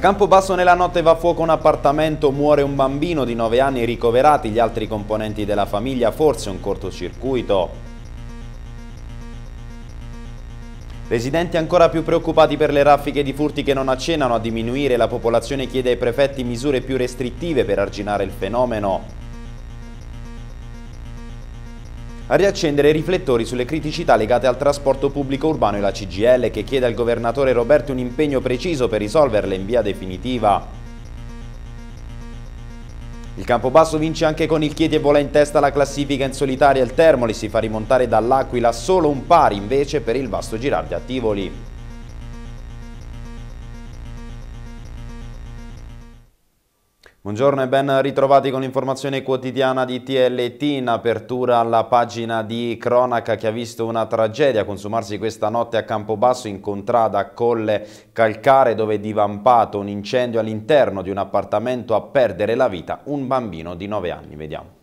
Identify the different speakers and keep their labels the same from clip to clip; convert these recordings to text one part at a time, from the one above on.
Speaker 1: Campobasso nella notte va a fuoco un appartamento, muore un bambino di 9 anni ricoverati, gli altri componenti della famiglia, forse un cortocircuito. Residenti ancora più preoccupati per le raffiche di furti che non accennano a diminuire, la popolazione chiede ai prefetti misure più restrittive per arginare il fenomeno. a riaccendere i riflettori sulle criticità legate al trasporto pubblico urbano e la CGL che chiede al governatore Roberti un impegno preciso per risolverle in via definitiva. Il Campobasso vince anche con il Chieti e vola in testa la classifica in solitaria. Il Termoli si fa rimontare dall'Aquila solo un pari invece per il Vasto Girardi a Tivoli. Buongiorno e ben ritrovati con l'informazione quotidiana di TLT in apertura alla pagina di cronaca che ha visto una tragedia consumarsi questa notte a Campobasso in contrada Colle Calcare dove è divampato un incendio all'interno di un appartamento a perdere la vita un bambino di 9 anni. Vediamo.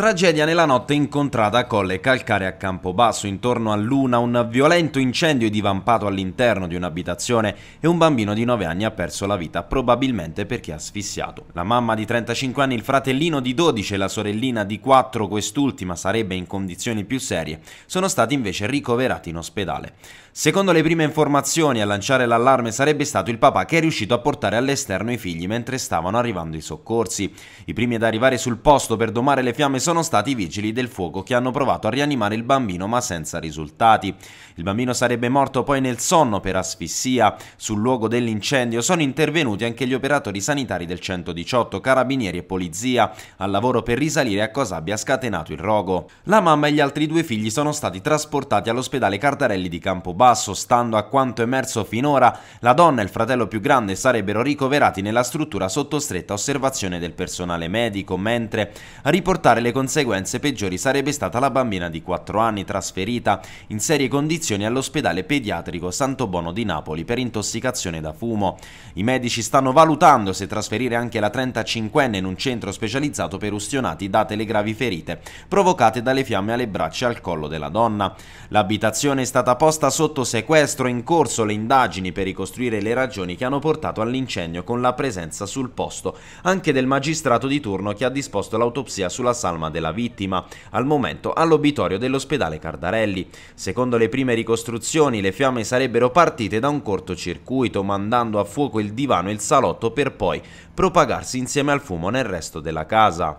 Speaker 1: Tragedia nella notte incontrata a Colle Calcare a Campobasso. Intorno a luna un violento incendio è divampato all'interno di un'abitazione e un bambino di 9 anni ha perso la vita, probabilmente perché asfissiato. La mamma di 35 anni, il fratellino di 12 e la sorellina di 4, quest'ultima sarebbe in condizioni più serie, sono stati invece ricoverati in ospedale. Secondo le prime informazioni a lanciare l'allarme sarebbe stato il papà che è riuscito a portare all'esterno i figli mentre stavano arrivando i soccorsi. I primi ad arrivare sul posto per domare le fiamme sono sono stati i vigili del fuoco che hanno provato a rianimare il bambino ma senza risultati. Il bambino sarebbe morto poi nel sonno per asfissia. Sul luogo dell'incendio sono intervenuti anche gli operatori sanitari del 118, carabinieri e polizia, al lavoro per risalire a cosa abbia scatenato il rogo. La mamma e gli altri due figli sono stati trasportati all'ospedale Cartarelli di Campobasso. Stando a quanto emerso finora, la donna e il fratello più grande sarebbero ricoverati nella struttura sotto stretta osservazione del personale medico, mentre a riportare le le conseguenze peggiori sarebbe stata la bambina di 4 anni trasferita in serie condizioni all'ospedale pediatrico Santo Bono di Napoli per intossicazione da fumo. I medici stanno valutando se trasferire anche la 35enne in un centro specializzato per ustionati date le gravi ferite provocate dalle fiamme alle braccia e al collo della donna. L'abitazione è stata posta sotto sequestro in corso le indagini per ricostruire le ragioni che hanno portato all'incendio con la presenza sul posto anche del magistrato di turno che ha disposto l'autopsia sulla salma forma della vittima, al momento all'obitorio dell'ospedale Cardarelli. Secondo le prime ricostruzioni le fiamme sarebbero partite da un cortocircuito mandando a fuoco il divano e il salotto per poi propagarsi insieme al fumo nel resto della casa.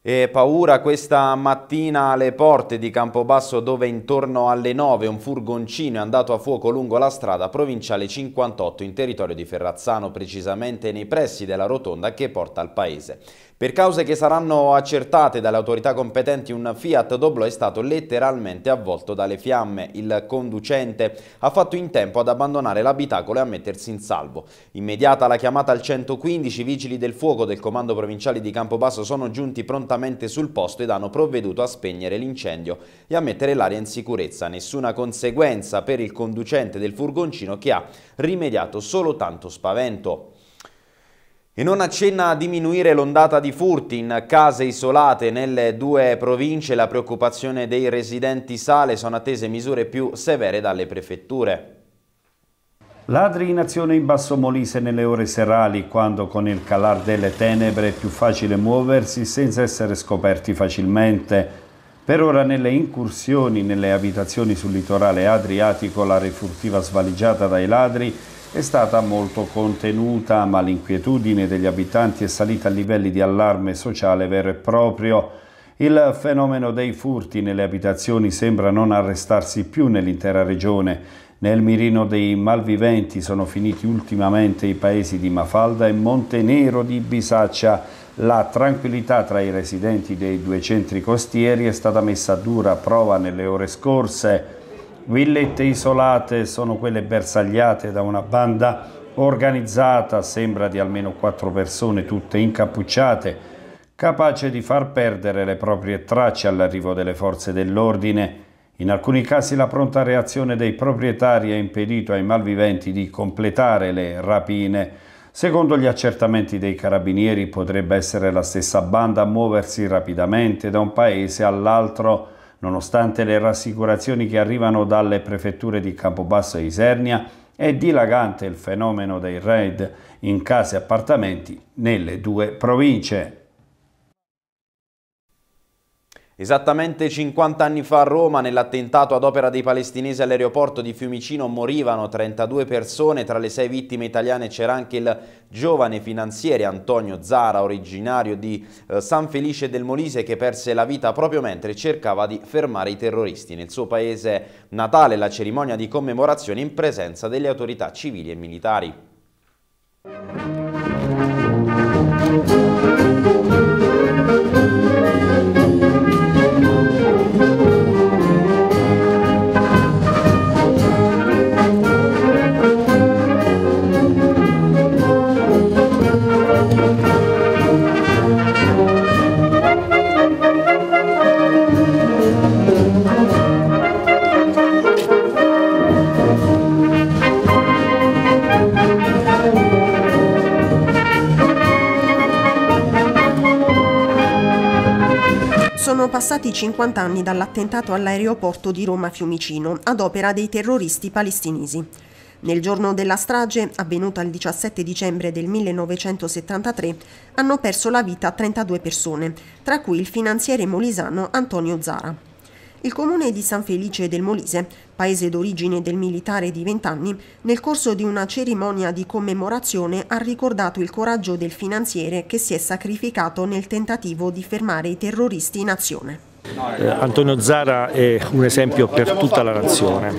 Speaker 1: E paura questa mattina alle porte di Campobasso dove intorno alle 9 un furgoncino è andato a fuoco lungo la strada provinciale 58 in territorio di Ferrazzano, precisamente nei pressi della rotonda che porta al paese. Per cause che saranno accertate dalle autorità competenti un Fiat Doblo è stato letteralmente avvolto dalle fiamme. Il conducente ha fatto in tempo ad abbandonare l'abitacolo e a mettersi in salvo. Immediata la chiamata al 115, i vigili del fuoco del comando provinciale di Campobasso sono giunti prontamente sul posto ed hanno provveduto a spegnere l'incendio e a mettere l'aria in sicurezza. Nessuna conseguenza per il conducente del furgoncino che ha rimediato solo tanto spavento. E non accenna a diminuire l'ondata di furti in case isolate nelle due province. La preoccupazione dei residenti sale, sono attese misure più severe dalle prefetture.
Speaker 2: Ladri in azione in Basso Molise nelle ore serali, quando con il calar delle tenebre è più facile muoversi senza essere scoperti facilmente. Per ora nelle incursioni nelle abitazioni sul litorale adriatico la refurtiva svaligiata dai ladri è stata molto contenuta, ma l'inquietudine degli abitanti è salita a livelli di allarme sociale vero e proprio. Il fenomeno dei furti nelle abitazioni sembra non arrestarsi più nell'intera regione. Nel mirino dei malviventi sono finiti ultimamente i paesi di Mafalda e Montenero di Bisaccia. La tranquillità tra i residenti dei due centri costieri è stata messa a dura prova nelle ore scorse. Villette isolate sono quelle bersagliate da una banda organizzata, sembra di almeno quattro persone, tutte incappucciate, capace di far perdere le proprie tracce all'arrivo delle forze dell'ordine. In alcuni casi la pronta reazione dei proprietari ha impedito ai malviventi di completare le rapine. Secondo gli accertamenti dei carabinieri potrebbe essere la stessa banda a muoversi rapidamente da un paese all'altro Nonostante le rassicurazioni che arrivano dalle prefetture di Campobasso e Isernia, è dilagante il fenomeno dei raid in case e appartamenti nelle due province.
Speaker 1: Esattamente 50 anni fa a Roma, nell'attentato ad opera dei palestinesi all'aeroporto di Fiumicino, morivano 32 persone. Tra le sei vittime italiane c'era anche il giovane finanziere Antonio Zara, originario di eh, San Felice del Molise, che perse la vita proprio mentre cercava di fermare i terroristi. Nel suo paese natale la cerimonia di commemorazione in presenza delle autorità civili e militari.
Speaker 3: Sono passati 50 anni dall'attentato all'aeroporto di Roma Fiumicino ad opera dei terroristi palestinesi. Nel giorno della strage, avvenuta il 17 dicembre del 1973, hanno perso la vita 32 persone, tra cui il finanziere molisano Antonio Zara. Il comune di San Felice del Molise paese d'origine del militare di 20 anni, nel corso di una cerimonia di commemorazione ha ricordato il coraggio del finanziere che si è sacrificato nel tentativo di fermare i terroristi in azione.
Speaker 4: Eh, Antonio Zara è un esempio per tutta la nazione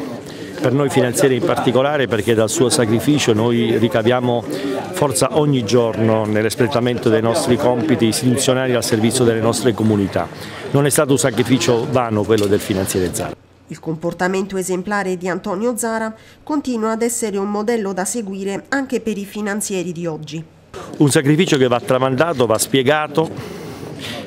Speaker 4: per noi finanziari in particolare perché dal suo sacrificio noi ricaviamo forza ogni giorno nell'espletamento dei nostri compiti istituzionali al servizio delle nostre comunità. Non è stato un sacrificio vano quello del finanziere Zara.
Speaker 3: Il comportamento esemplare di Antonio Zara continua ad essere un modello da seguire anche per i finanzieri di oggi.
Speaker 4: Un sacrificio che va tramandato, va spiegato,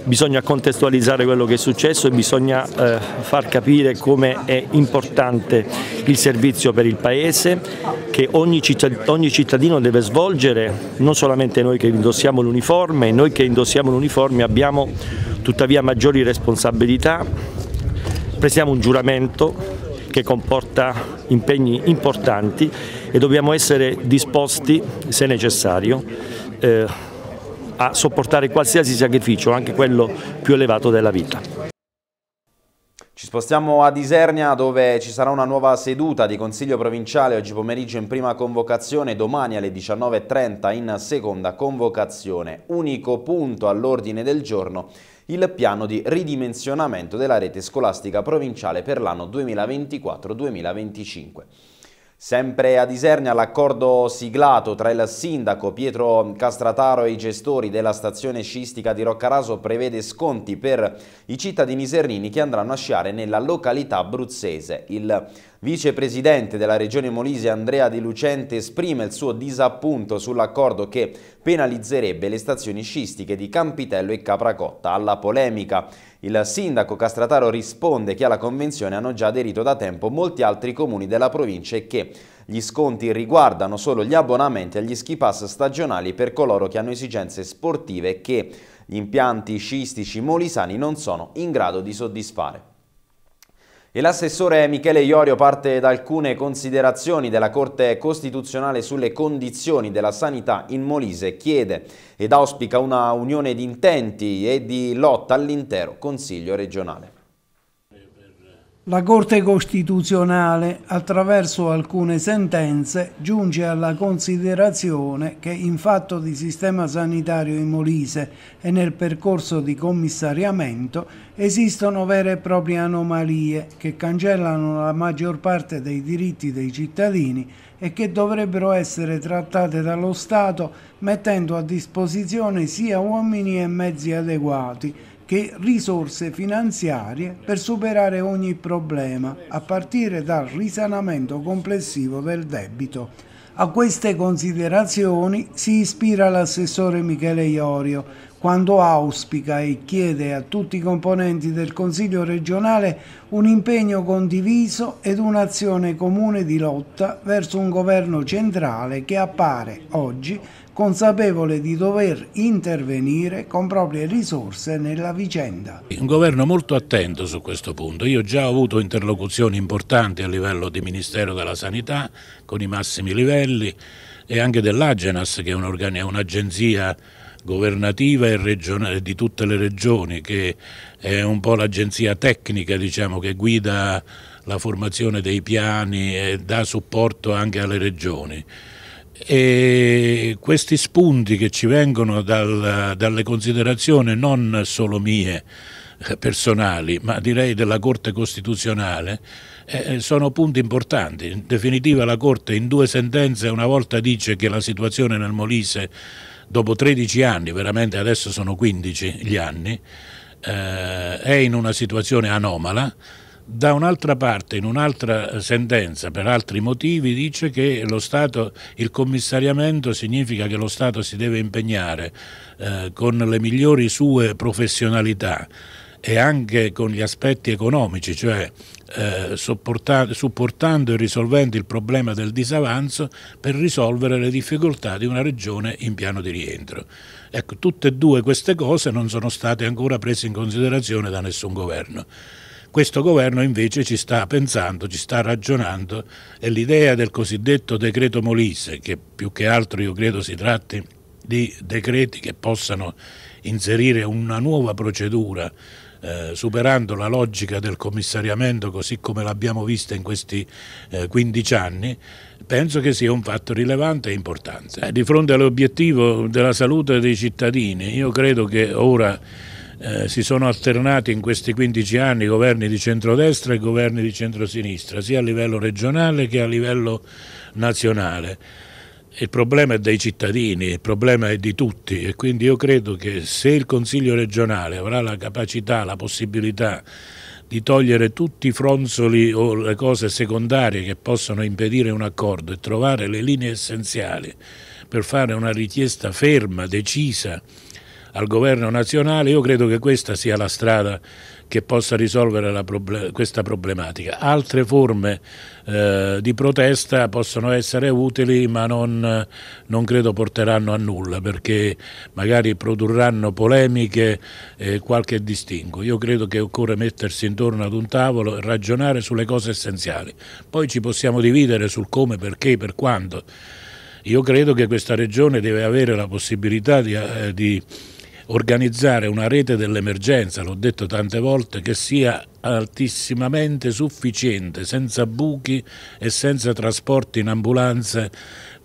Speaker 4: bisogna contestualizzare quello che è successo e bisogna eh, far capire come è importante il servizio per il Paese che ogni cittadino, ogni cittadino deve svolgere, non solamente noi che indossiamo l'uniforme, noi che indossiamo l'uniforme abbiamo tuttavia maggiori responsabilità presiamo un giuramento che comporta impegni importanti e dobbiamo essere disposti, se necessario, eh, a sopportare qualsiasi sacrificio, anche quello più elevato della vita.
Speaker 1: Ci spostiamo ad Isernia dove ci sarà una nuova seduta di Consiglio Provinciale oggi pomeriggio in prima convocazione, domani alle 19.30 in seconda convocazione. Unico punto all'ordine del giorno il piano di ridimensionamento della rete scolastica provinciale per l'anno 2024-2025. Sempre a Disernia l'accordo siglato tra il sindaco Pietro Castrataro e i gestori della stazione sciistica di Roccaraso prevede sconti per i cittadini serrini che andranno a sciare nella località abruzzese. Il vicepresidente della regione Molise Andrea Di Lucente esprime il suo disappunto sull'accordo che penalizzerebbe le stazioni sciistiche di Campitello e Capracotta. Alla polemica il sindaco Castrataro risponde che alla convenzione hanno già aderito da tempo molti altri comuni della provincia e che gli sconti riguardano solo gli abbonamenti agli ski pass stagionali per coloro che hanno esigenze sportive che gli impianti sciistici molisani non sono in grado di soddisfare. E l'assessore Michele Iorio parte da alcune considerazioni della Corte Costituzionale sulle condizioni della sanità in Molise, chiede ed auspica una unione di intenti e di lotta all'intero Consiglio regionale.
Speaker 5: La Corte Costituzionale, attraverso alcune sentenze, giunge alla considerazione che in fatto di sistema sanitario in Molise e nel percorso di commissariamento esistono vere e proprie anomalie che cancellano la maggior parte dei diritti dei cittadini e che dovrebbero essere trattate dallo Stato mettendo a disposizione sia uomini e mezzi adeguati che risorse finanziarie per superare ogni problema, a partire dal risanamento complessivo del debito. A queste considerazioni si ispira l'assessore Michele Iorio quando auspica e chiede a tutti i componenti del Consiglio regionale un impegno condiviso ed un'azione comune di lotta verso un governo centrale che appare oggi consapevole di dover intervenire con proprie risorse nella vicenda.
Speaker 6: Un governo molto attento su questo punto. Io già ho avuto interlocuzioni importanti a livello di Ministero della Sanità con i massimi livelli e anche dell'Agenas che è un'agenzia governativa e regionale, di tutte le regioni che è un po' l'agenzia tecnica diciamo, che guida la formazione dei piani e dà supporto anche alle regioni e questi spunti che ci vengono dal, dalle considerazioni non solo mie eh, personali, ma direi della Corte Costituzionale, eh, eh, sono punti importanti. In definitiva la Corte in due sentenze una volta dice che la situazione nel Molise dopo 13 anni, veramente adesso sono 15 gli anni, eh, è in una situazione anomala, da un'altra parte, in un'altra eh, sentenza, per altri motivi, dice che Stato, il commissariamento significa che lo Stato si deve impegnare eh, con le migliori sue professionalità e anche con gli aspetti economici, cioè eh, supportando e risolvendo il problema del disavanzo per risolvere le difficoltà di una regione in piano di rientro. Ecco, tutte e due queste cose non sono state ancora prese in considerazione da nessun governo. Questo governo invece ci sta pensando, ci sta ragionando e l'idea del cosiddetto decreto Molise, che più che altro io credo si tratti di decreti che possano inserire una nuova procedura eh, superando la logica del commissariamento così come l'abbiamo vista in questi eh, 15 anni, penso che sia un fatto rilevante e importante. Eh, di fronte all'obiettivo della salute dei cittadini, io credo che ora eh, si sono alternati in questi 15 anni governi di centrodestra e governi di centrosinistra, sia a livello regionale che a livello nazionale. Il problema è dei cittadini, il problema è di tutti e quindi io credo che se il Consiglio regionale avrà la capacità, la possibilità di togliere tutti i fronzoli o le cose secondarie che possono impedire un accordo e trovare le linee essenziali per fare una richiesta ferma, decisa, al governo nazionale, io credo che questa sia la strada che possa risolvere problem questa problematica. Altre forme eh, di protesta possono essere utili ma non, non, credo porteranno a nulla perché magari produrranno polemiche e qualche distingo. Io credo che occorre mettersi intorno ad un tavolo e ragionare sulle cose essenziali. Poi ci possiamo dividere sul come, perché, per quando. Io credo che questa regione deve avere la possibilità di, eh, di organizzare una rete dell'emergenza, l'ho detto tante volte, che sia altissimamente sufficiente, senza buchi e senza trasporti in ambulanze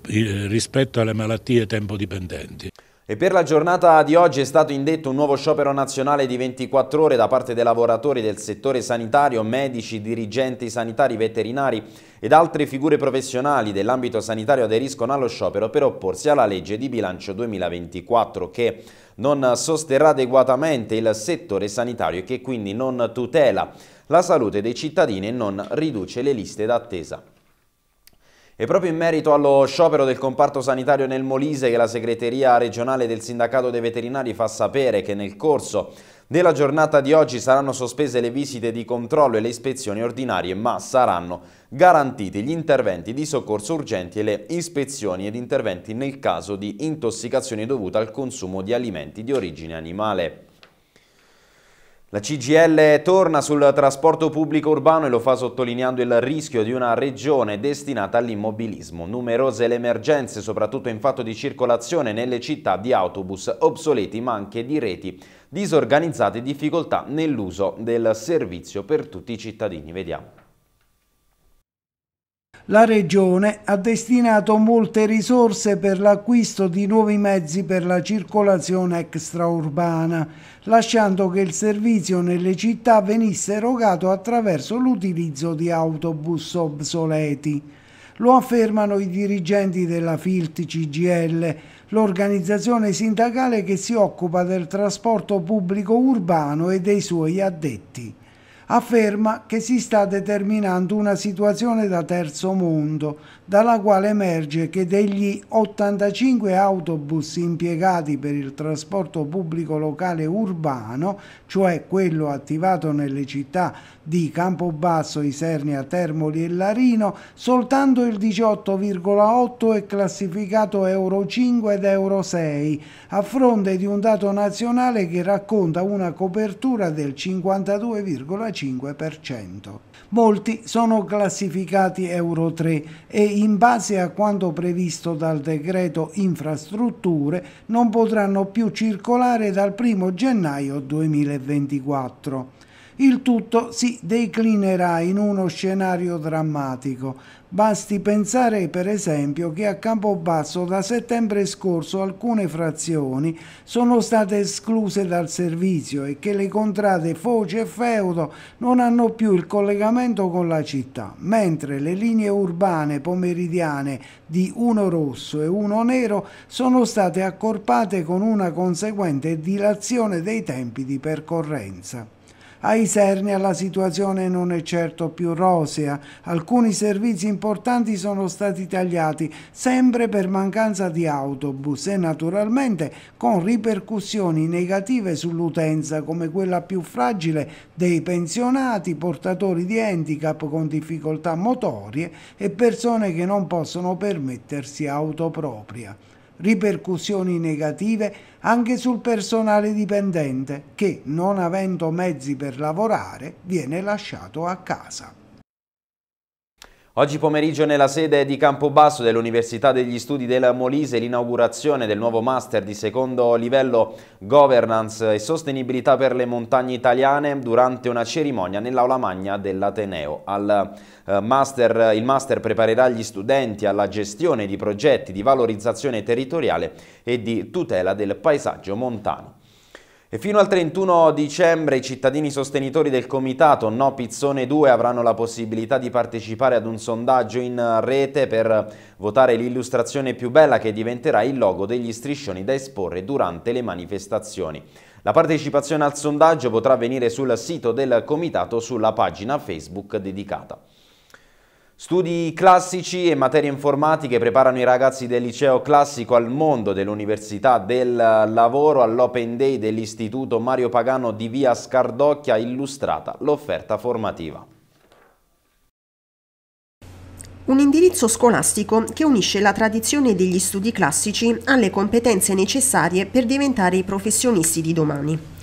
Speaker 6: eh, rispetto alle malattie tempo dipendenti. E per la
Speaker 1: giornata di oggi è stato indetto un nuovo sciopero nazionale di 24 ore da parte dei lavoratori del settore sanitario, medici, dirigenti sanitari, veterinari ed altre figure professionali dell'ambito sanitario aderiscono allo sciopero per opporsi alla legge di bilancio 2024 che non sosterrà adeguatamente il settore sanitario e che quindi non tutela la salute dei cittadini e non riduce le liste d'attesa. E proprio in merito allo sciopero del comparto sanitario nel Molise che la segreteria regionale del sindacato dei veterinari fa sapere che nel corso della giornata di oggi saranno sospese le visite di controllo e le ispezioni ordinarie ma saranno garantiti gli interventi di soccorso urgenti e le ispezioni ed interventi nel caso di intossicazioni dovute al consumo di alimenti di origine animale. La CGL torna sul trasporto pubblico urbano e lo fa sottolineando il rischio di una regione destinata all'immobilismo. Numerose le emergenze, soprattutto in fatto di circolazione nelle città di autobus obsoleti ma anche di reti disorganizzate e difficoltà nell'uso del servizio per tutti i cittadini. Vediamo.
Speaker 5: La Regione ha destinato molte risorse per l'acquisto di nuovi mezzi per la circolazione extraurbana, lasciando che il servizio nelle città venisse erogato attraverso l'utilizzo di autobus obsoleti. Lo affermano i dirigenti della FILT CGL, l'organizzazione sindacale che si occupa del trasporto pubblico urbano e dei suoi addetti afferma che si sta determinando una situazione da terzo mondo, dalla quale emerge che degli 85 autobus impiegati per il trasporto pubblico locale urbano, cioè quello attivato nelle città di Campobasso, Isernia, Termoli e Larino, soltanto il 18,8 è classificato Euro 5 ed Euro 6, a fronte di un dato nazionale che racconta una copertura del 52,5%. Molti sono classificati Euro 3 e in base a quanto previsto dal decreto infrastrutture non potranno più circolare dal 1 gennaio 2024. Il tutto si declinerà in uno scenario drammatico. Basti pensare per esempio che a Campobasso da settembre scorso alcune frazioni sono state escluse dal servizio e che le contrade Foce e Feudo non hanno più il collegamento con la città, mentre le linee urbane pomeridiane di uno rosso e uno nero sono state accorpate con una conseguente dilazione dei tempi di percorrenza. A Isernia la situazione non è certo più rosea, alcuni servizi importanti sono stati tagliati, sempre per mancanza di autobus e naturalmente con ripercussioni negative sull'utenza come quella più fragile dei pensionati, portatori di handicap con difficoltà motorie e persone che non possono permettersi auto propria ripercussioni negative anche sul personale dipendente che, non avendo mezzi per lavorare, viene lasciato a casa.
Speaker 1: Oggi pomeriggio nella sede di Campobasso dell'Università degli Studi della Molise l'inaugurazione del nuovo master di secondo livello Governance e Sostenibilità per le Montagne Italiane durante una cerimonia nell'aula magna dell'Ateneo. Al eh, Master, il master preparerà gli studenti alla gestione di progetti di valorizzazione territoriale e di tutela del paesaggio montano. E fino al 31 dicembre i cittadini sostenitori del comitato No Pizzone 2 avranno la possibilità di partecipare ad un sondaggio in rete per votare l'illustrazione più bella che diventerà il logo degli striscioni da esporre durante le manifestazioni. La partecipazione al sondaggio potrà avvenire sul sito del comitato sulla pagina Facebook dedicata. Studi classici e materie informatiche preparano i ragazzi del liceo classico al mondo dell'università del lavoro all'Open Day dell'Istituto Mario Pagano di Via Scardocchia illustrata l'offerta formativa.
Speaker 3: Un indirizzo scolastico che unisce la tradizione degli studi classici alle competenze necessarie per diventare i professionisti di domani.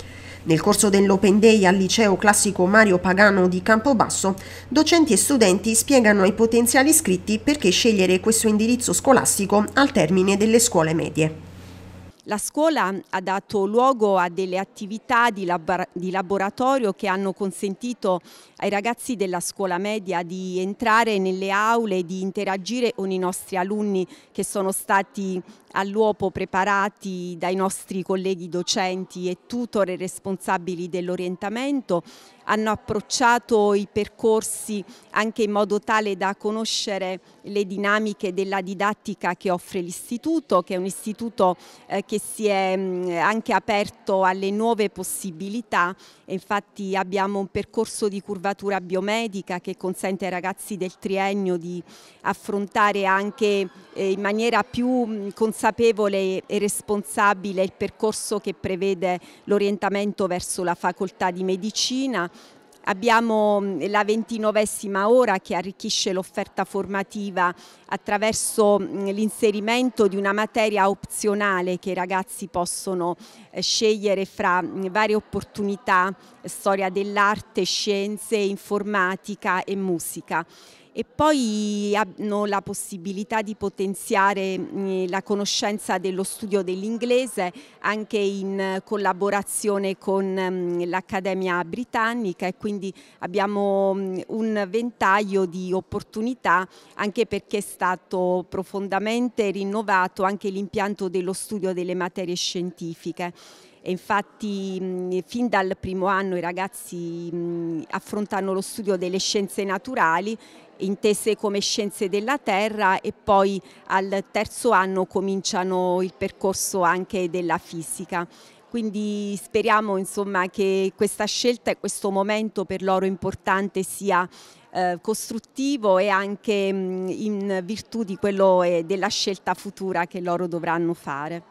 Speaker 3: Nel corso dell'Open Day al liceo classico Mario Pagano di Campobasso, docenti e studenti spiegano ai potenziali iscritti perché scegliere questo indirizzo scolastico al termine delle scuole medie.
Speaker 7: La scuola ha dato luogo a delle attività di, laboratorio che hanno consentito ai ragazzi della scuola media di entrare nelle aule, di interagire con i nostri alunni che sono stati all'uopo preparati dai nostri colleghi docenti e tutor e responsabili dell'orientamento, hanno approcciato i percorsi anche in modo tale da conoscere le dinamiche della didattica che offre l'istituto, che è un istituto eh, che si è mm, anche aperto alle nuove possibilità, infatti abbiamo un percorso di curvatura letteratura biomedica che consente ai ragazzi del triennio di affrontare anche eh, in maniera più mm, consapevole e responsabile il percorso che prevede l'orientamento verso la facoltà di medicina Abbiamo mm, la ventinovesima ora che arricchisce l'offerta formativa attraverso mm, l'inserimento di una materia opzionale che i ragazzi possono eh, scegliere fra mm, varie opportunità, storia dell'arte, scienze, informatica e musica e poi hanno la possibilità di potenziare mm, la conoscenza dello studio dell'inglese anche in collaborazione con mm, l'Accademia Britannica e quindi abbiamo mm, un ventaglio di opportunità anche perché è stato profondamente rinnovato anche l'impianto dello studio delle materie scientifiche. E infatti fin dal primo anno i ragazzi affrontano lo studio delle scienze naturali intese come scienze della terra e poi al terzo anno cominciano il percorso anche della fisica. Quindi speriamo insomma, che questa scelta e questo momento per loro importante sia eh, costruttivo e anche mh, mm, in virtù di quello eh, della scelta futura che loro dovranno fare.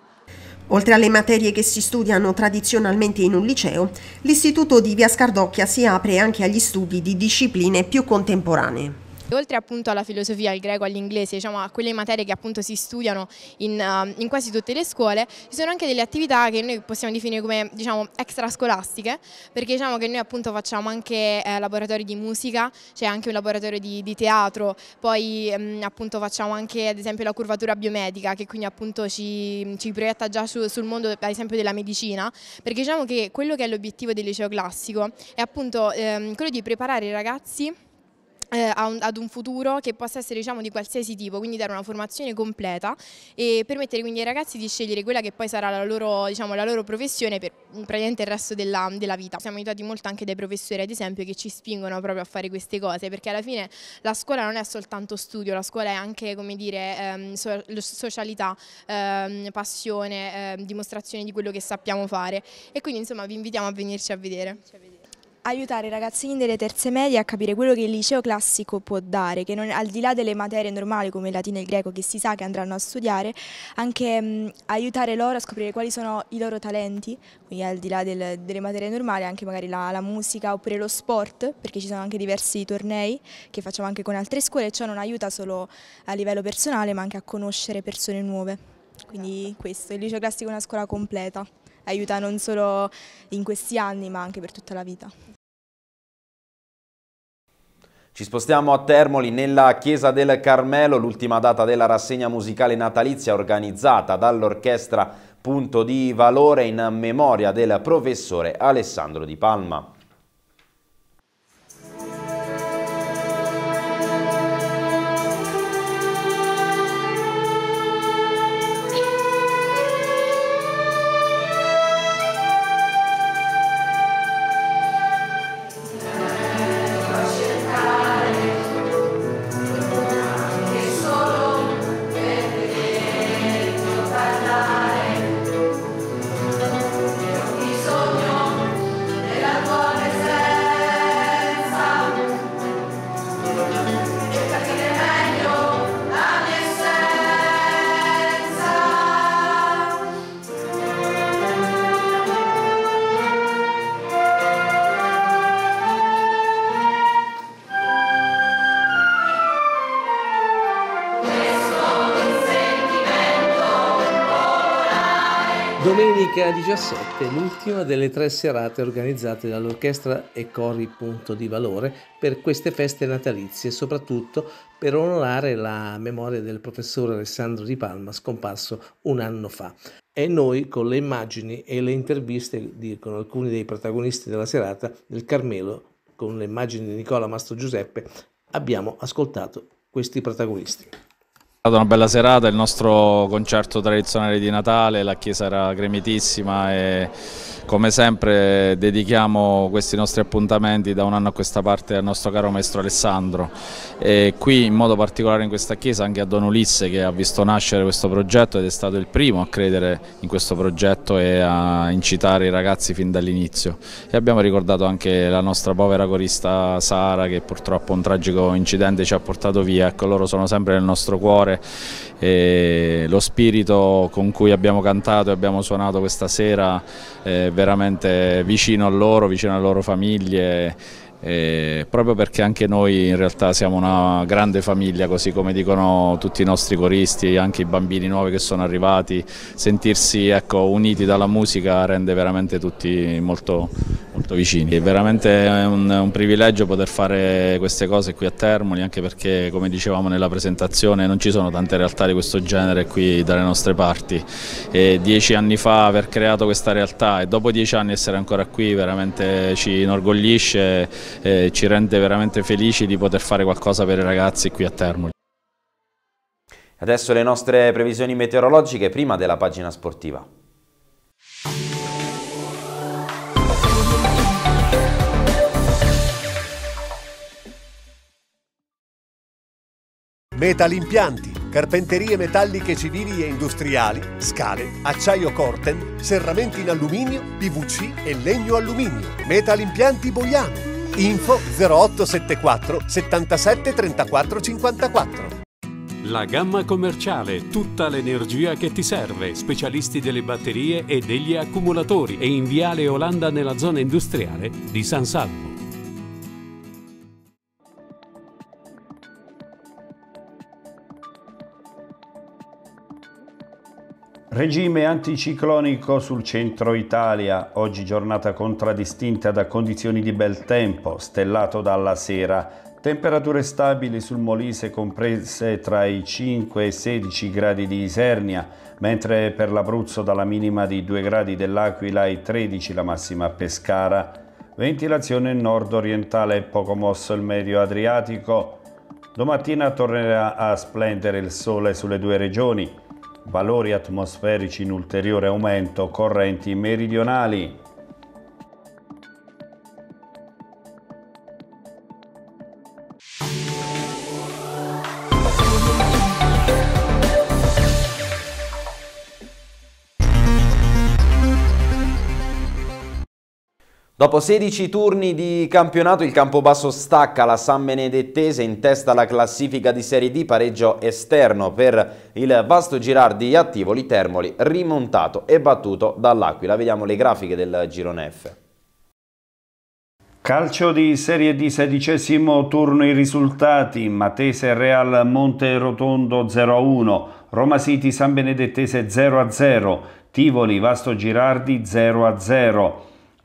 Speaker 3: Oltre alle materie che si studiano tradizionalmente in un liceo, l'Istituto di Via Scardocchia si apre anche agli studi di discipline più contemporanee.
Speaker 8: Oltre appunto alla filosofia, al greco, all'inglese, diciamo a quelle materie che appunto si studiano in, uh, in, quasi tutte le scuole, ci sono anche delle attività che noi possiamo definire come diciamo extrascolastiche, perché diciamo che noi appunto facciamo anche eh, laboratori di musica, c'è cioè anche un laboratorio di, di teatro, poi mh, ehm, appunto facciamo anche ad esempio la curvatura biomedica che quindi appunto ci, ci proietta già su, sul mondo ad esempio della medicina, perché diciamo che quello che è l'obiettivo del liceo classico è appunto ehm, quello di preparare i ragazzi eh, ad un futuro che possa essere diciamo, di qualsiasi tipo, quindi dare una formazione completa e permettere quindi ai ragazzi di scegliere quella che poi sarà la loro, diciamo, la loro professione per praticamente il resto della, della, vita. Siamo aiutati molto anche dai professori ad esempio che ci spingono proprio a fare queste cose perché alla fine la scuola non è soltanto studio, la scuola è anche come dire ehm, so socialità, ehm, passione, ehm, dimostrazione di quello che sappiamo fare e quindi insomma vi invitiamo a venirci a vedere aiutare i ragazzini delle terze medie a capire quello che il liceo classico può dare, che non, al di là delle materie normali come il latino e il greco che si sa che andranno a studiare, anche mh, mm, aiutare loro a scoprire quali sono i loro talenti, quindi al di là del, delle materie normali anche magari la, la, musica oppure lo sport, perché ci sono anche diversi tornei che facciamo anche con altre scuole e ciò non aiuta solo a livello personale ma anche a conoscere persone nuove. Quindi questo, il liceo classico è una scuola completa aiuta non solo in questi anni ma anche per tutta la vita.
Speaker 1: Ci spostiamo a Termoli, nella Chiesa del Carmelo, l'ultima data della rassegna musicale natalizia organizzata dall'orchestra Punto di Valore in memoria del professore Alessandro Di Palma.
Speaker 6: domenica
Speaker 5: 17, l'ultima delle tre serate organizzate dall'orchestra e cori Punto di Valore per queste feste natalizie, e soprattutto per onorare la memoria del professore Alessandro Di Palma scomparso un anno fa. E noi con le immagini e le interviste di, con alcuni dei protagonisti della serata del Carmelo, con le immagini di Nicola Mastro Giuseppe, abbiamo ascoltato questi protagonisti.
Speaker 9: È stata una bella serata, il nostro concerto tradizionale di Natale, la chiesa era gremitissima e come sempre dedichiamo questi nostri appuntamenti da un anno a questa parte al nostro caro maestro Alessandro e qui in modo particolare in questa chiesa anche a Don Ulisse che ha visto nascere questo progetto ed è stato il primo a credere in questo progetto e a incitare i ragazzi fin dall'inizio e abbiamo ricordato anche la nostra povera corista Sara che purtroppo un tragico incidente ci ha portato via, ecco loro sono sempre nel nostro cuore cuore e lo spirito con cui abbiamo cantato e abbiamo suonato questa sera è veramente vicino a loro, vicino alle loro famiglie eh, proprio perché anche noi in realtà siamo una grande famiglia, così come dicono tutti i nostri coristi, anche i bambini nuovi che sono arrivati, sentirsi ecco, uniti dalla musica rende veramente tutti molto, molto vicini. È veramente un, un, privilegio poter fare queste cose qui a Termoli, anche perché come dicevamo nella presentazione non ci sono tante realtà di questo genere qui dalle nostre parti. E dieci anni fa aver creato questa realtà e dopo dieci anni essere ancora qui veramente ci inorgoglisce eh, ci rende veramente felici di poter fare qualcosa per i ragazzi qui a Termoli.
Speaker 1: Adesso le nostre previsioni meteorologiche prima della pagina sportiva.
Speaker 10: Metal impianti, carpenterie metalliche civili e industriali, scale, acciaio corten, serramenti in alluminio, PVC e legno alluminio. Metal impianti Boiano Info 0874 77 34 54.
Speaker 6: La gamma commerciale, tutta l'energia che ti serve, specialisti delle batterie e degli accumulatori e in Viale Olanda nella zona industriale di San Salvo.
Speaker 2: Regime anticiclonico sul centro Italia, oggi giornata contraddistinta da condizioni di bel tempo, stellato dalla sera. Temperature stabili sul Molise comprese tra i 5 e i 16 gradi di Isernia, mentre per l'Abruzzo dalla minima di 2 gradi dell'Aquila ai 13 la massima a Pescara. Ventilazione nord-orientale poco mosso il medio Adriatico. Domattina tornerà a splendere il sole sulle due regioni valori atmosferici in ulteriore aumento, correnti meridionali
Speaker 1: Dopo 16 turni di campionato il Campobasso stacca la San Benedettese in testa alla classifica di Serie D pareggio esterno per il vasto Girardi a Tivoli Termoli rimontato e battuto dall'Aquila. Vediamo le grafiche del girone F.
Speaker 2: Calcio di Serie D, sedicesimo turno i risultati, Matese Real Monte Rotondo 0-1, Roma City San Benedettese 0-0, Tivoli Vasto Girardi 0-0.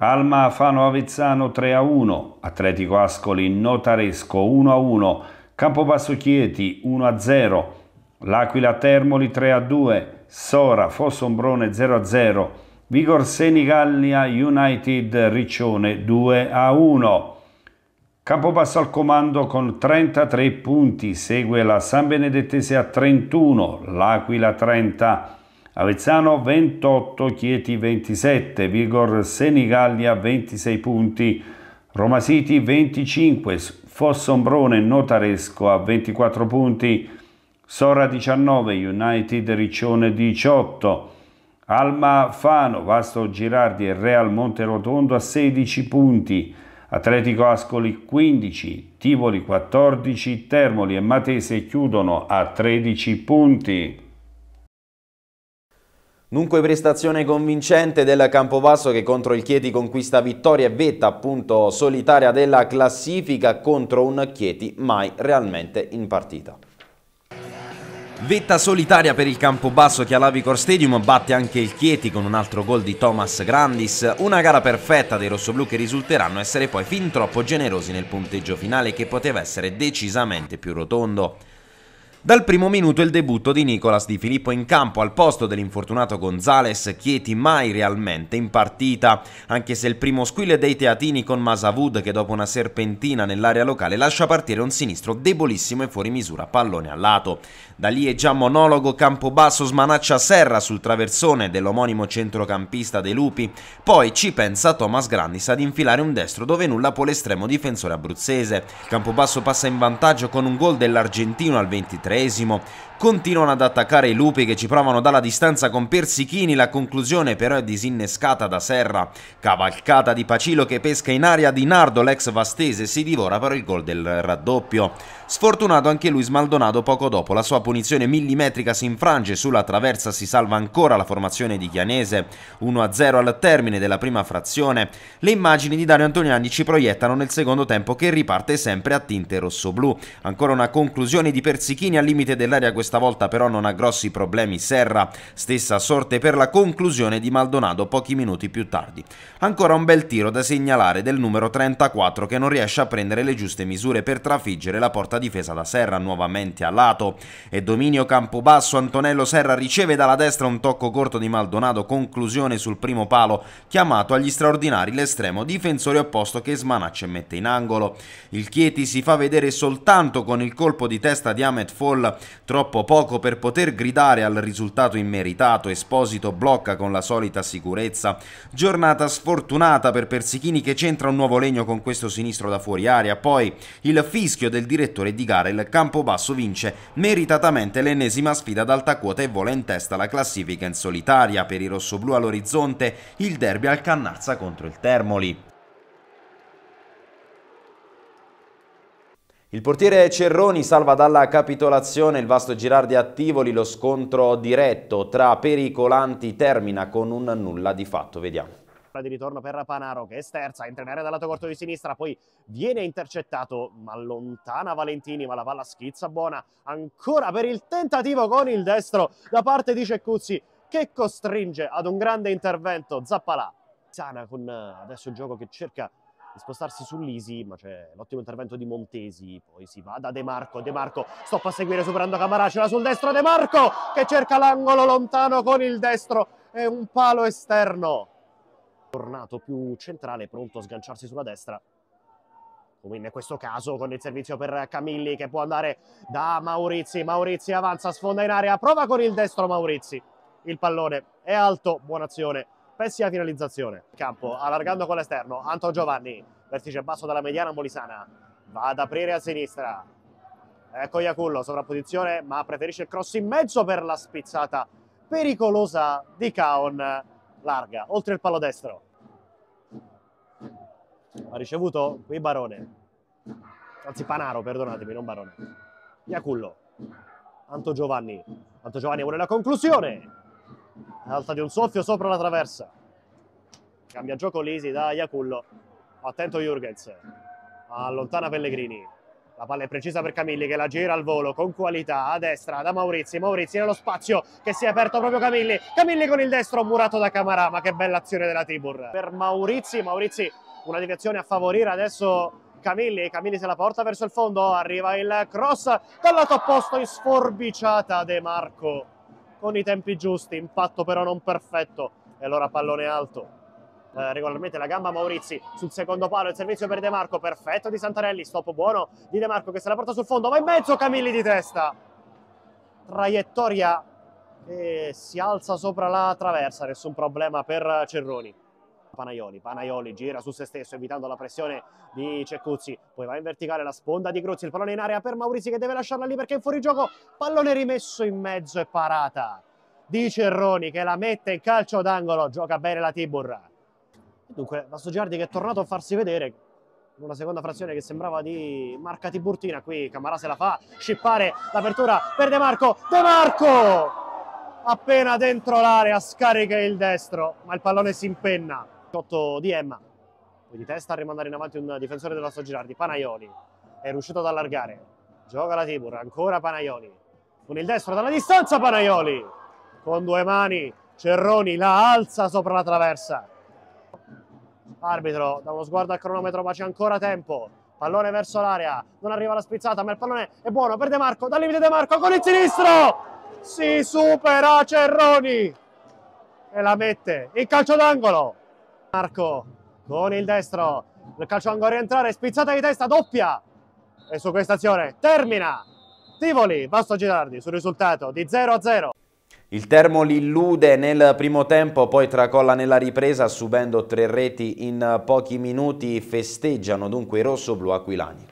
Speaker 2: Alma Fano Avezzano 3 a 1, Atletico Ascoli Notaresco 1 a 1, Campobasso Chieti 1 a 0, L'Aquila Termoli 3 a 2, Sora Fossombrone 0 a 0, Vigor Senigallia United Riccione 2 a 1. Campobasso al comando con 33 punti, segue la San Benedettese a 31, L'Aquila 30, Avezzano 28, Chieti 27, Vigor Senigallia 26 punti, Roma City 25, Fossombrone Notaresco a 24 punti, Sora 19, United Riccione 18, Alma Fano, Vasto Girardi e Real Monterotondo a 16 punti, Atletico Ascoli 15, Tivoli 14, Termoli e Matese chiudono a 13 punti. Dunque prestazione convincente del
Speaker 1: Campobasso che contro il Chieti conquista vittoria e vetta appunto solitaria della classifica contro un Chieti mai realmente in partita. Vetta solitaria per il Campobasso che all'Avicor Stadium batte anche il Chieti con un altro gol di Thomas Grandis, una gara perfetta dei rossoblù che risulteranno essere poi fin troppo generosi nel punteggio finale che poteva essere decisamente più rotondo. Dal primo minuto il debutto di Nicolas Di Filippo in campo al posto dell'infortunato Gonzales, Chieti mai realmente in partita, anche se il primo squillo è dei teatini con Masavud che dopo una serpentina nell'area locale lascia partire un sinistro debolissimo e fuori misura pallone a lato. Da lì è già monologo Campobasso smanaccia Serra sul traversone dell'omonimo centrocampista dei Lupi. Poi ci pensa Thomas Grandis ad infilare un destro dove nulla può l'estremo difensore abruzzese. Campobasso passa in vantaggio con un gol dell'argentino al 23esimo. Continuano ad attaccare i Lupi che ci provano dalla distanza con Persichini, la conclusione però è disinnescata da Serra. Cavalcata di Pacilo che pesca in aria di Nardo, l'ex Vastese si divora per il gol del raddoppio. Sfortunato anche lui Maldonado poco dopo la sua posizione punizione millimetrica si infrange, sulla traversa si salva ancora la formazione di Chianese, 1-0 al termine della prima frazione. Le immagini di Dario Antoniani ci proiettano nel secondo tempo che riparte sempre a tinte rosso-blu. Ancora una conclusione di Persichini al limite dell'area, questa volta però non ha grossi problemi Serra. Stessa sorte per la conclusione di Maldonado pochi minuti più tardi. Ancora un bel tiro da segnalare del numero 34 che non riesce a prendere le giuste misure per trafiggere la porta difesa da Serra nuovamente a lato. E e dominio campobasso Antonello Serra riceve dalla destra un tocco corto di Maldonado, conclusione sul primo palo, chiamato agli straordinari l'estremo difensore opposto che smanaccia e mette in angolo. Il Chieti si fa vedere soltanto con il colpo di testa di Ahmed Fall, troppo poco per poter gridare al risultato immeritato, Esposito blocca con la solita sicurezza. Giornata sfortunata per Persichini che centra un nuovo legno con questo sinistro da fuori aria, poi il fischio del direttore di gara, il Campobasso vince, meritatamente. Fortunatamente l'ennesima sfida ad alta quota e vola in testa la classifica in solitaria. Per i rossoblù all'orizzonte il derby al Cannazza contro il Termoli. Il portiere Cerroni salva dalla capitolazione il vasto Girardi a Tivoli, lo scontro diretto tra pericolanti termina con un nulla di fatto,
Speaker 10: vediamo palla di ritorno per Rapanaro che è sterza, entra in area dal lato corto di sinistra, poi viene intercettato, ma lontana Valentini, ma la palla schizza buona, ancora per il tentativo con il destro da parte di Ceccuzzi che costringe ad un grande intervento Zappalà. Sana con eh, adesso il gioco che cerca di spostarsi sull'Isi, ma c'è l'ottimo intervento di Montesi, poi si va da De Marco, De Marco stoppa a seguire superando Camaracela sul destro De Marco che cerca l'angolo lontano con il destro e un palo esterno tornato più centrale, pronto a sganciarsi sulla destra. Come in questo caso con il servizio per Camilli che può andare da Maurizi. Maurizi avanza, sfonda in area, prova con il destro Maurizi. Il pallone è alto, buona azione, pessima finalizzazione. Campo allargando con l'esterno, Anto Giovanni, vertice basso dalla mediana Molisana, va ad aprire a sinistra. Ecco Iacullo, sovrapposizione, ma preferisce il cross in mezzo per la spizzata pericolosa di Caon larga, oltre il palo destro. Ha ricevuto qui Barone. Anzi Panaro, perdonatemi, non Barone. Iacullo. Anto Giovanni. Anto Giovanni vuole la conclusione. Alza di un soffio sopra la traversa. Cambia gioco Lisi da Iacullo. Attento Jurgens. Allontana Pellegrini. La palla è precisa per Camilli che la gira al volo con qualità a destra da Maurizi. Maurizi nello spazio che si è aperto proprio Camilli. Camilli con il destro murato da Camarà. Ma che bella azione della Tibur. Per Maurizi, Maurizi una deviazione a favorire adesso Camilli. Camilli se la porta verso il fondo. Arriva il cross dal lato opposto in sforbiciata De Marco. Con i tempi giusti, impatto però non perfetto. E allora pallone alto. Eh, regolarmente la gamba Maurizi sul secondo palo, il servizio per De Marco, perfetto di Santarelli, stop buono di De Marco che se la porta sul fondo, va in mezzo Camilli di testa. Traiettoria che si alza sopra la traversa, nessun problema per Cerroni. Panaioli, Panaioli gira su se stesso evitando la pressione di Ceccuzzi, poi va in verticale la sponda di Gruzzi, il pallone in area per Maurizi che deve lasciarla lì perché è fuori gioco pallone rimesso in mezzo e parata di Cerroni che la mette in calcio d'angolo, gioca bene la Tibur. Dunque, Vasto Giardi che è tornato a farsi vedere in una seconda frazione che sembrava di marca Tiburtina, qui Camarà se la fa scippare l'apertura per De Marco, De Marco! Appena dentro l'area scarica il destro, ma il pallone si impenna. 8 di Emma, di testa a rimandare in avanti un difensore del Vasto Girardi, Panaioli, è riuscito ad allargare, gioca la Tibur, ancora Panaioli, con il destro dalla distanza Panaioli, con due mani Cerroni la alza sopra la traversa arbitro da uno sguardo al cronometro ma c'è ancora tempo pallone verso l'area non arriva la spizzata ma il pallone è buono per De Marco dal limite De Marco con il sinistro si supera Cerroni e la mette il calcio d'angolo Marco con il destro il calcio d'angolo a rientrare spizzata di testa doppia e su questa azione termina Tivoli Vasto Girardi sul risultato di 0 a 0
Speaker 1: il Termo li illude nel primo tempo, poi tracolla nella ripresa subendo tre reti in pochi minuti, festeggiano dunque i rossoblu aquilani.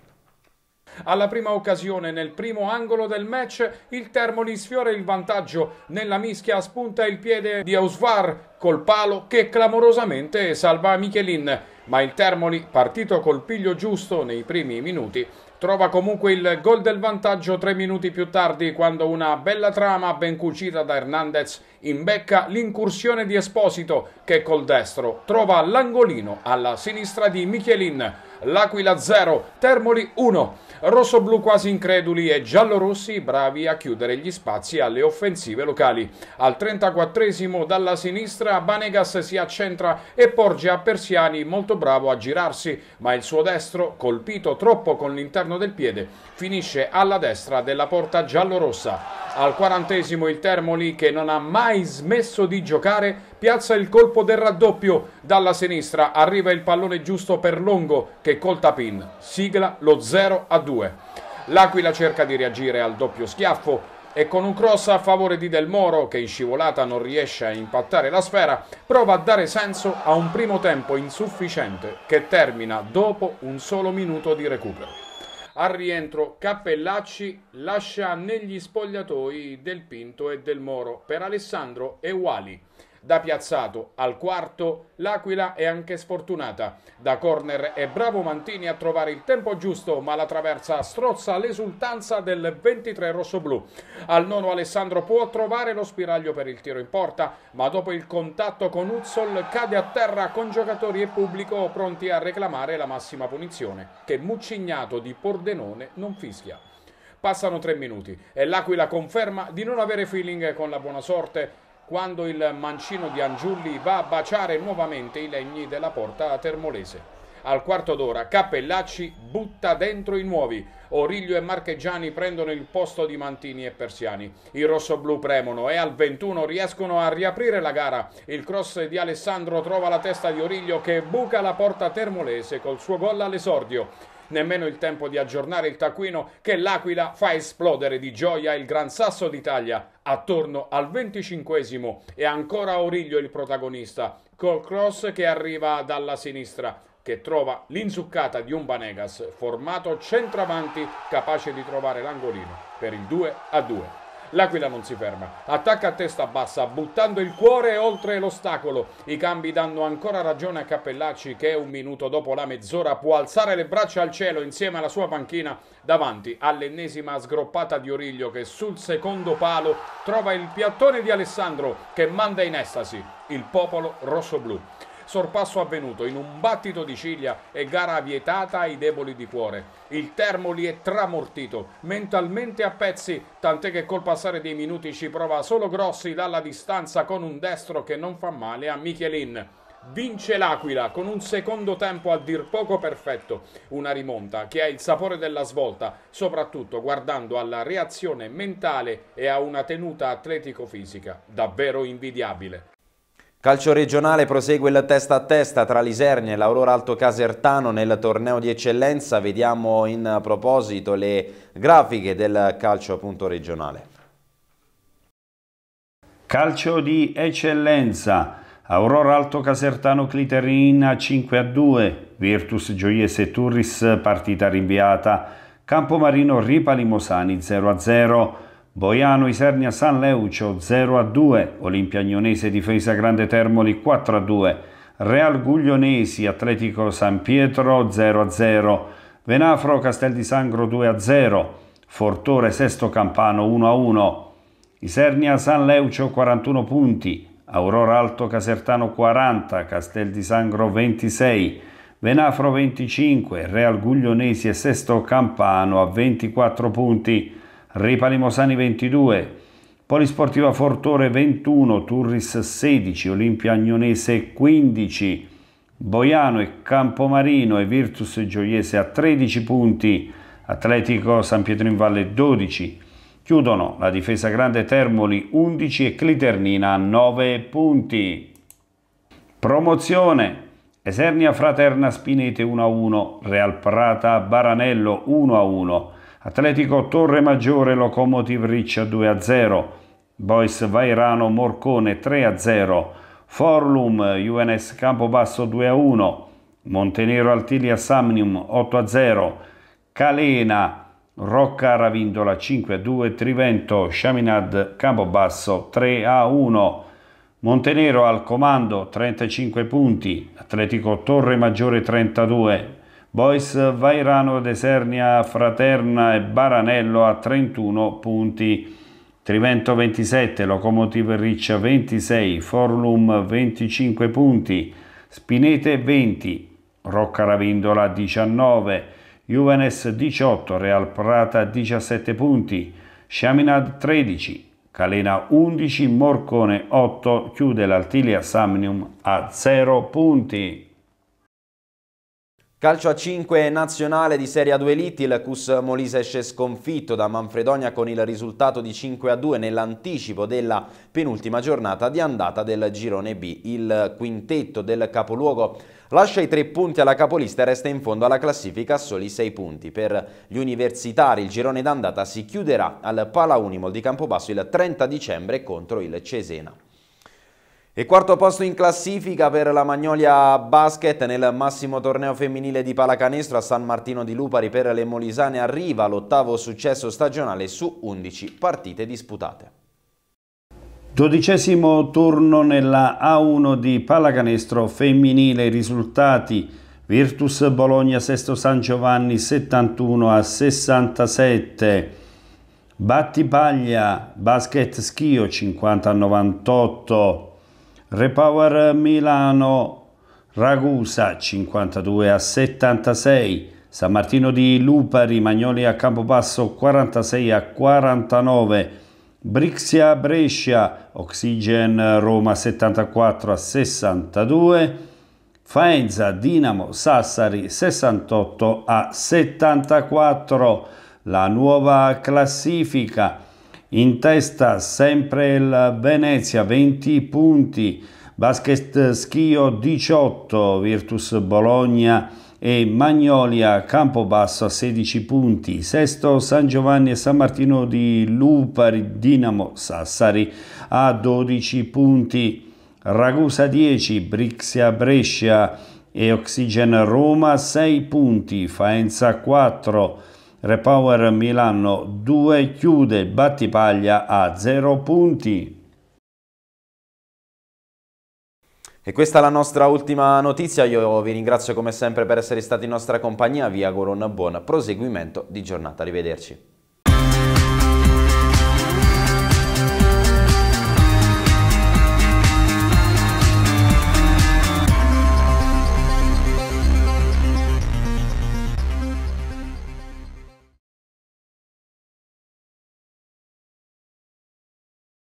Speaker 11: Alla prima occasione nel primo angolo del match il Termoli sfiora il vantaggio, nella mischia spunta il piede di Ausvar col palo che clamorosamente salva Michelin, ma il Termoli partito col piglio giusto nei primi minuti Trova comunque il gol del vantaggio tre minuti più tardi quando una bella trama ben cucita da Hernandez imbecca l'incursione di Esposito che col destro trova l'angolino alla sinistra di Michelin. L'Aquila 0, Termoli 1. Rossoblu quasi increduli e giallorossi bravi a chiudere gli spazi alle offensive locali. Al 34esimo dalla sinistra Banegas si accentra e porge a Persiani molto bravo a girarsi, ma il suo destro, colpito troppo con l'interno del piede, finisce alla destra della porta giallorossa. Al quarantesimo il Termoli, che non ha mai smesso di giocare, piazza il colpo del raddoppio. Dalla sinistra arriva il pallone giusto per Longo, che col tapin sigla lo 0 a 2. 2. L'Aquila cerca di reagire al doppio schiaffo e con un cross a favore di Del Moro, che in scivolata non riesce a impattare la sfera, prova a dare senso a un primo tempo insufficiente che termina dopo un solo minuto di recupero. Al rientro Cappellacci lascia negli spogliatoi Del Pinto e Del Moro per Alessandro e Wali. Da piazzato al quarto, l'Aquila è anche sfortunata. Da corner è bravo Mantini a trovare il tempo giusto, ma la traversa strozza l'esultanza del 23 rossoblù. Al nono Alessandro può trovare lo spiraglio per il tiro in porta, ma dopo il contatto con Uzzol cade a terra con giocatori e pubblico pronti a reclamare la massima punizione, che Muccignato di Pordenone non fischia. Passano tre minuti e l'Aquila conferma di non avere feeling con la buona sorte quando il mancino di Angiulli va a baciare nuovamente i legni della porta termolese. Al quarto d'ora Cappellacci butta dentro i nuovi. Origlio e Marcheggiani prendono il posto di Mantini e Persiani. I rossoblù premono e al 21 riescono a riaprire la gara. Il cross di Alessandro trova la testa di Origlio che buca la porta termolese col suo gol all'esordio nemmeno il tempo di aggiornare il taccuino che l'Aquila fa esplodere di gioia il Gran Sasso d'Italia attorno al 25 è ancora Origlio il protagonista col cross che arriva dalla sinistra che trova l'inzuccata di un Banegas formato centravanti capace di trovare l'angolino per il 2 a 2. L'Aquila non si ferma, attacca a testa bassa, buttando il cuore oltre l'ostacolo. I cambi danno ancora ragione a Cappellacci che un minuto dopo la mezz'ora può alzare le braccia al cielo insieme alla sua panchina davanti all'ennesima sgroppata di Origlio che sul secondo palo trova il piattone di Alessandro che manda in estasi il popolo rossoblù sorpasso avvenuto in un battito di ciglia e gara vietata ai deboli di cuore. Il Termoli è tramortito, mentalmente a pezzi, tant'è che col passare dei minuti ci prova solo Grossi dalla distanza con un destro che non fa male a Michelin vince l'Aquila con un secondo tempo a dir poco perfetto, una rimonta che ha il sapore della svolta, soprattutto guardando alla reazione mentale e a una tenuta atletico-fisica davvero invidiabile.
Speaker 1: Calcio regionale prosegue il testa a testa tra l'Isernia e l'Aurora Alto Casertano nel torneo di eccellenza. Vediamo in proposito le grafiche del calcio appunto regionale.
Speaker 2: Calcio di eccellenza. Aurora Alto Casertano Cliterina 5 a 2, Virtus Gioiese Turris partita rinviata, Campomarino Ripali Mosani 0 a 0. Boiano Isernia San Leucio 0 a 2, Olimpia Agnonese Difesa Grande Termoli 4 a 2, Real Guglionesi Atletico San Pietro 0 a 0, Venafro Castel di Sangro 2 a 0, Fortore Sesto Campano 1 a 1, Isernia San Leucio 41 punti, Aurora Alto Casertano 40, Castel di Sangro 26, Venafro 25, Real Guglionesi e Sesto Campano a 24 punti. Ripa Limosani 22, Polisportiva Fortore 21, Turris 16, Olimpia Agnonese 15, Boiano e Campomarino e Virtus Gioiese a 13 punti, Atletico San Pietro in Valle 12. Chiudono la difesa Grande Termoli 11 e Cliternina 9 punti. Promozione Esernia Fraterna Spinete 1-1, Real Prata Baranello 1-1, Atletico Torre Maggiore Locomotive Riccia 2-0, a Bois Vairano Morcone 3-0, a Forlum UNS Campobasso 2-1, a Montenero Altilia Samnium 8-0, a Calena Rocca Ravindola 5-2, a Trivento Sciaminad Campobasso 3-1. a Montenero al comando 35 punti, Atletico Torre Maggiore 32, Bois Vairano, Desernia, Fraterna e Baranello a 31 punti. Trivento 27, Locomotive Riccia 26, Forlum 25 punti, Spinete 20, Rocca Ravindola 19, Juvenes 18, Real Prata 17 punti, Sciaminad 13, Calena 11, Morcone 8, chiude l'Altilia Samnium a 0 punti.
Speaker 1: Calcio a 5 nazionale di Serie A2 Elite, il Cus Molise esce sconfitto da Manfredonia con il risultato di 5 a 2 nell'anticipo della penultima giornata di andata del girone B. Il quintetto del capoluogo lascia i tre punti alla capolista e resta in fondo alla classifica a soli 6 punti. Per gli universitari il girone d'andata si chiuderà al Pala Unimol di Campobasso il 30 dicembre contro il Cesena. E quarto posto in classifica per la Magnolia Basket nel massimo torneo femminile di pallacanestro a San Martino di Lupari per le Molisane arriva l'ottavo successo stagionale su 11 partite disputate.
Speaker 2: Dodicesimo turno nella A1 di pallacanestro femminile, risultati Virtus Bologna Sesto San Giovanni 71 a 67, Battipaglia Basket Schio 50 a 98, Repower Milano Ragusa 52 a 76, San Martino di Lupari Magnoli a Campobasso 46 a 49, Brixia Brescia Oxygen Roma 74 a 62, Faenza Dinamo Sassari 68 a 74, la nuova classifica in testa sempre il Venezia 20 punti, Basket Schio 18, Virtus Bologna e Magnolia Campobasso a 16 punti, sesto San Giovanni e San Martino di Lupari, Dinamo Sassari a 12 punti, Ragusa 10, Brixia Brescia e Oxygen Roma 6 punti, Faenza 4, Repower Milano 2 chiude il battipaglia a 0 punti. E questa è la nostra
Speaker 1: ultima notizia, io vi ringrazio come sempre per essere stati in nostra compagnia, vi auguro un buon proseguimento di giornata, arrivederci.